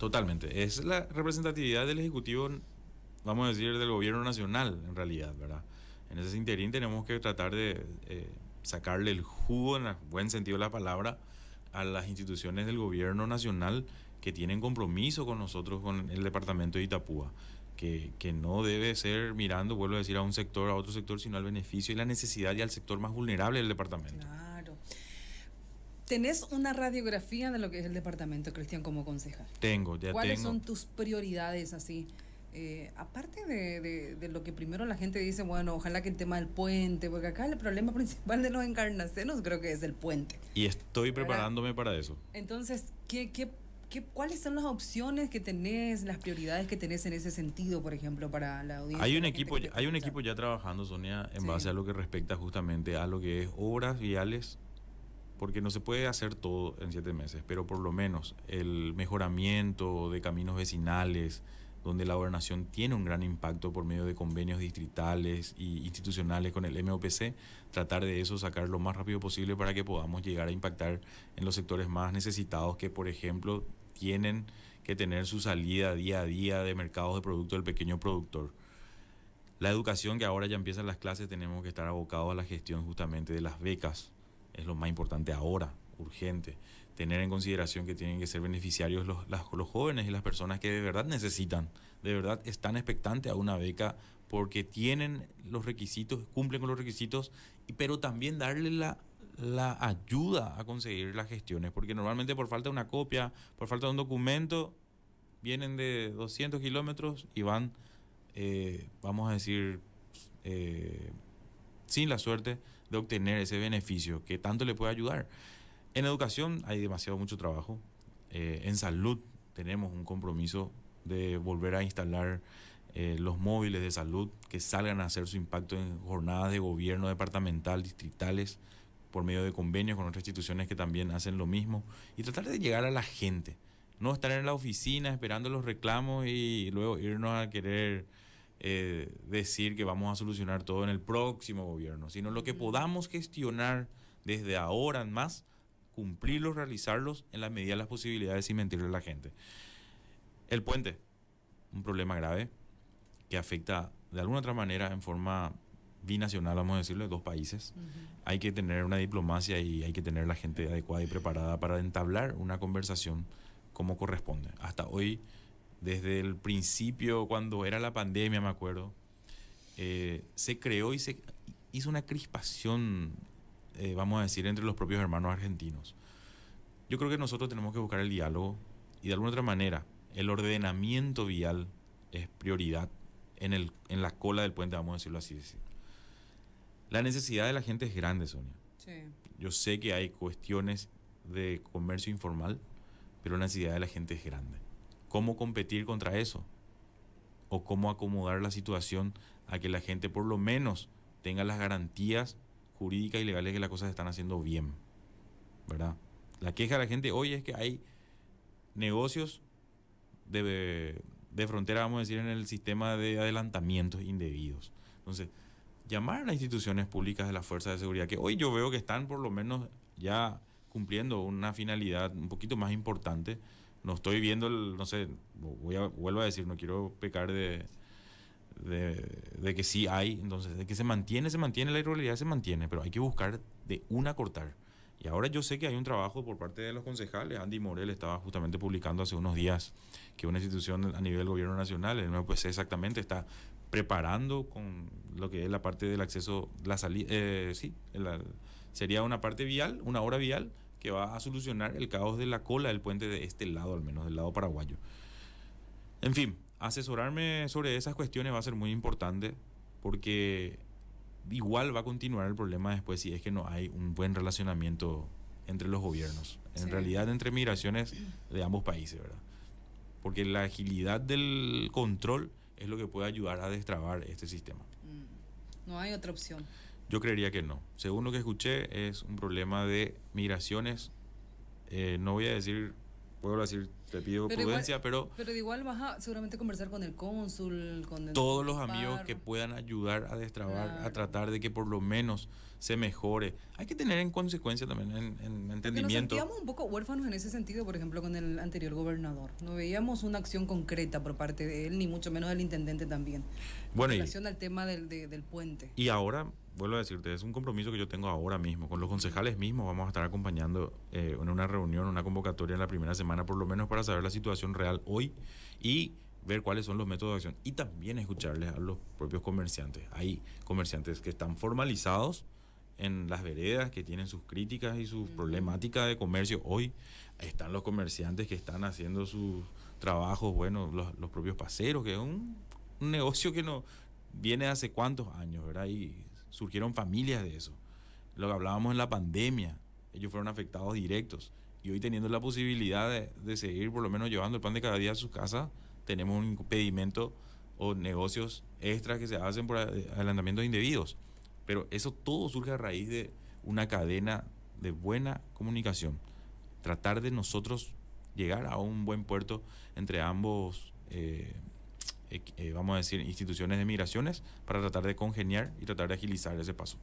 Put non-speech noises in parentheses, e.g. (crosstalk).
Totalmente. Es la representatividad del Ejecutivo, vamos a decir, del gobierno nacional, en realidad, ¿verdad? En ese interín tenemos que tratar de eh, sacarle el jugo, en buen sentido de la palabra, a las instituciones del gobierno nacional que tienen compromiso con nosotros, con el departamento de Itapúa, que, que, no debe ser mirando, vuelvo a decir, a un sector, a otro sector, sino al beneficio y la necesidad y al sector más vulnerable del departamento. ¿Tenés una radiografía de lo que es el departamento, Cristian, como concejal? Tengo, ya tengo. ¿Cuáles son tus prioridades así? Eh, aparte de, de, lo que primero la gente dice, bueno, ojalá que el tema del puente, porque acá el problema (laughs) principal de los encarnacenos creo que es el puente. Y estoy preparándome para eso. Entonces, ¿qué, qué, cuáles son las opciones que tenés, las prioridades que tenés en ese sentido, por ejemplo, para la audiencia? Hay un, equipo, hay un equipo ya trabajando, Sonia, en base a lo que respecta justamente a lo que es obras viales porque no se puede hacer todo en siete meses, pero por lo menos el mejoramiento de caminos vecinales, donde la gobernación tiene un gran impacto por medio de convenios distritales e institucionales con el MOPC, tratar de eso, sacar lo más rápido posible para que podamos llegar a impactar en los sectores más necesitados que, por ejemplo, tienen que tener su salida día a día de mercados de productos del pequeño productor. La educación, que ahora ya empiezan las clases, tenemos que estar abocados a la gestión justamente de las becas es lo más importante ahora, urgente. Tener en consideración que tienen que ser beneficiarios los, los jóvenes y las personas que de verdad necesitan, de verdad están expectantes a una beca porque tienen los requisitos, cumplen con los requisitos, pero también darle la, ayuda a conseguir las gestiones, porque normalmente por falta de una copia, por falta de un documento, vienen de 200 kilómetros y van, eh, vamos a decir, eh, sin la suerte de obtener ese beneficio que tanto le puede ayudar. En educación hay demasiado mucho trabajo. Eh, en salud tenemos un compromiso de volver a instalar eh, los móviles de salud que salgan a hacer su impacto en jornadas de gobierno departamental, distritales, por medio de convenios con otras instituciones que también hacen lo mismo y tratar de llegar a la gente. No estar en la oficina esperando los reclamos y luego irnos a querer eh, decir que vamos a solucionar todo en el próximo gobierno, sino lo que podamos gestionar desde ahora en más, cumplirlos, realizarlos en la medida de las posibilidades sin mentirle a la gente. El puente, un problema grave que afecta de alguna otra manera en forma binacional, vamos a decirlo, de dos países. Hay que tener una diplomacia y hay que tener la gente adecuada y preparada para entablar una conversación como corresponde. Hasta hoy desde el principio, cuando era la pandemia, me acuerdo, eh, se creó y se hizo una crispación, eh, vamos a decir, entre los propios hermanos argentinos. Yo creo que nosotros tenemos que buscar el diálogo y de alguna otra manera, el ordenamiento vial es prioridad en, el, en la cola del puente, vamos a decirlo así. La necesidad de la gente es grande, Sonia. Sí. Yo sé que hay cuestiones de comercio informal, pero la necesidad de la gente es grande cómo competir contra eso o cómo acomodar la situación a que la gente por lo menos tenga las garantías jurídicas y legales que las cosas están haciendo bien. ¿Verdad? La queja de la gente hoy es que hay negocios de, de frontera, vamos a decir, en el sistema de adelantamientos indebidos. Entonces, llamar a las instituciones públicas de la Fuerza de Seguridad, que hoy yo veo que están por lo menos ya cumpliendo una finalidad un poquito más importante, no estoy viendo no sé, voy vuelvo a decir, no quiero pecar de, de, que sí hay, entonces, de que se mantiene, se mantiene, la irregularidad se mantiene, pero hay que buscar de una cortar. Y ahora yo sé que hay un trabajo por parte de los concejales. Andy Morel estaba justamente publicando hace unos días que una institución a nivel gobierno nacional, el pues exactamente, está preparando con lo que es la parte del acceso, la salida, eh, sí, sería una parte vial, una hora vial que va a solucionar el caos de la cola del puente de este lado, al menos del lado paraguayo. En fin, asesorarme sobre esas cuestiones va a ser muy importante porque igual va a continuar el problema después si es que no hay un buen relacionamiento entre los gobiernos. En realidad, entre migraciones de ambos países, ¿verdad? Porque la agilidad del control es lo que puede ayudar a destrabar este sistema. Mm. No hay otra opción. Yo creería que no. Según lo que escuché, es un problema de migraciones. Eh, no voy a decir, puedo decir, te pido prudencia, pero... Pero igual vas a seguramente conversar con el cónsul, con el Todos los amigos que puedan ayudar a destrabar, a tratar de que por lo menos se mejore. Hay que tener en consecuencia también, en, entendimiento. nos sentíamos un poco huérfanos en ese sentido, por ejemplo, con el anterior gobernador. No veíamos una acción concreta por parte de él, ni mucho menos del intendente también. Bueno, en relación al tema del, del puente. Y ahora vuelvo a decirte, es un compromiso que yo tengo ahora mismo. Con los concejales mismos vamos a estar acompañando eh, en una reunión, una convocatoria en la primera semana, por lo menos para saber la situación real hoy y ver cuáles son los métodos de acción. Y también escucharles a los propios comerciantes. Hay comerciantes que están formalizados en las veredas, que tienen sus críticas y sus problemáticas de comercio. Hoy están los comerciantes que están haciendo sus trabajos, bueno, los, propios paseros, que es un, negocio que no, viene hace cuántos años, ¿verdad? Y surgieron familias de eso. Lo que hablábamos en la pandemia, ellos fueron afectados directos. Y hoy teniendo la posibilidad de, seguir por lo menos llevando el pan de cada día a sus casas, tenemos un impedimento o negocios extras que se hacen por adelantamientos indebidos. Pero eso todo surge a raíz de una cadena de buena comunicación. Tratar de nosotros llegar a un buen puerto entre ambos eh, eh, vamos a decir, instituciones de migraciones para tratar de congeniar y tratar de agilizar ese paso.